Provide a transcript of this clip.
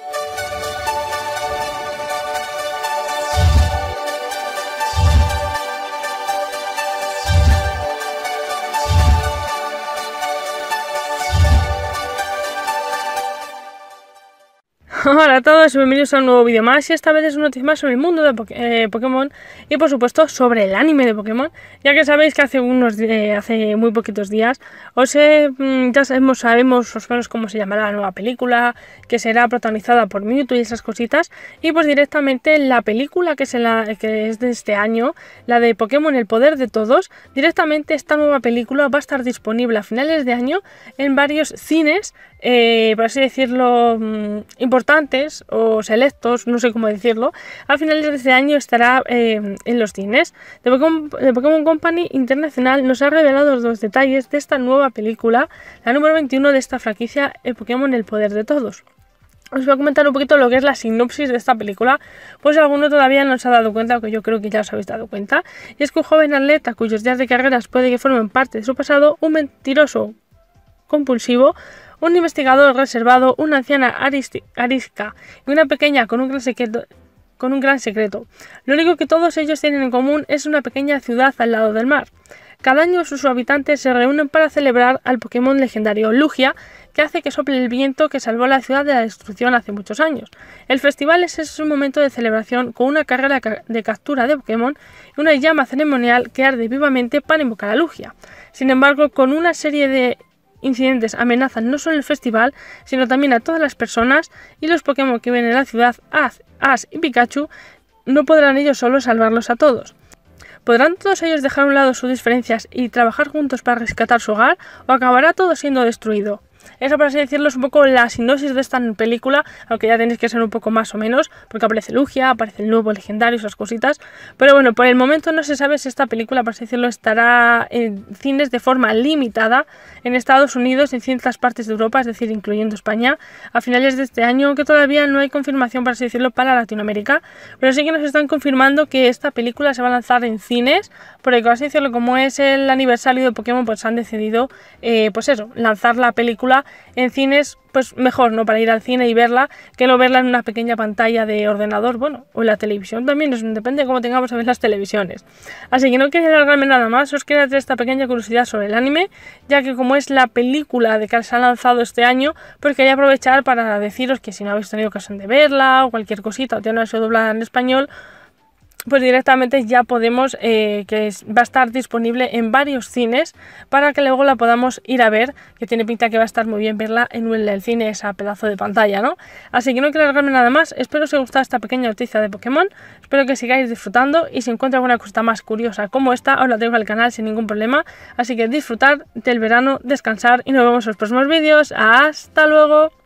Thank you. Hola a todos y bienvenidos a un nuevo vídeo más y esta vez es una noticia más sobre el mundo de eh, Pokémon y por supuesto sobre el anime de Pokémon ya que sabéis que hace unos eh, hace muy poquitos días os mm, ya sabemos, sabemos os cómo se llamará la nueva película que será protagonizada por Mewtwo y esas cositas y pues directamente la película que es, la, que es de este año la de Pokémon el poder de todos directamente esta nueva película va a estar disponible a finales de año en varios cines eh, por así decirlo, mm, importantes o selectos, no sé cómo decirlo, a finales de este año estará em, en los cines. De Pokémon, Company Internacional nos ha revelado los detalles de esta nueva película, la número 21 de esta franquicia, el Pokémon El Poder de Todos. Os voy a comentar un poquito lo que es la sinopsis de esta película, pues alguno todavía no se ha dado cuenta, aunque yo creo que ya os habéis dado cuenta, y es que un joven atleta cuyos días de carreras puede que formen parte de su pasado, un mentiroso compulsivo, un investigador reservado, una anciana arisca y una pequeña con un gran secreto Lo único que todos ellos tienen en común es una pequeña ciudad al lado del mar. Cada año sus habitantes se reúnen para celebrar al Pokémon legendario Lugia, que hace que sople el viento que salvó la ciudad de la destrucción hace muchos años. El festival es un momento de celebración con una carrera de captura de Pokémon y una llama ceremonial que arde vivamente para invocar a Lugia. Sin embargo, con una serie de incidentes amenazan no solo el festival, sino también a todas las personas y los Pokémon que viven en la ciudad, Az, Ash y Pikachu, no podrán ellos solo salvarlos a todos. ¿Podrán todos ellos dejar a un lado sus diferencias y trabajar juntos para rescatar su hogar o acabará todo siendo destruido? Eso, por así decirlo, es un poco la sinopsis de esta película, aunque ya tenéis que ser un poco más o menos, porque aparece Lugia, aparece el nuevo legendario, esas cositas. Pero bueno, por el momento no se sabe si esta película, por así decirlo, estará en cines de forma limitada en Estados Unidos en ciertas partes de Europa, es decir, incluyendo España, a finales de este año, que todavía no hay confirmación, por así decirlo, para Latinoamérica. Pero sí que nos están confirmando que esta película se va a lanzar en cines, porque, por así decirlo, como es el aniversario de Pokémon, pues han decidido, eh, pues eso, lanzar la película en cines, pues mejor, ¿no? Para ir al cine y verla, que no verla en una pequeña pantalla de ordenador, bueno, o en la televisión también, depende de cómo tengamos a ver las televisiones. Así que no quiero alargarme nada más, os quiero hacer esta pequeña curiosidad sobre el anime, ya que como es la película de que se ha lanzado este año, pues quería aprovechar para deciros que si no habéis tenido ocasión de verla o cualquier cosita, o ya no ha doblada en español, pues directamente ya podemos, eh, que va a estar disponible en varios cines para que luego la podamos ir a ver, que tiene pinta que va a estar muy bien verla en el cine, esa pedazo de pantalla, ¿no? Así que no quiero alargarme nada más, espero os haya gustado esta pequeña noticia de Pokémon, espero que sigáis disfrutando y si encuentro alguna cosa más curiosa como esta, os la traigo al canal sin ningún problema, así que disfrutar del verano, descansar y nos vemos en los próximos vídeos, ¡hasta luego!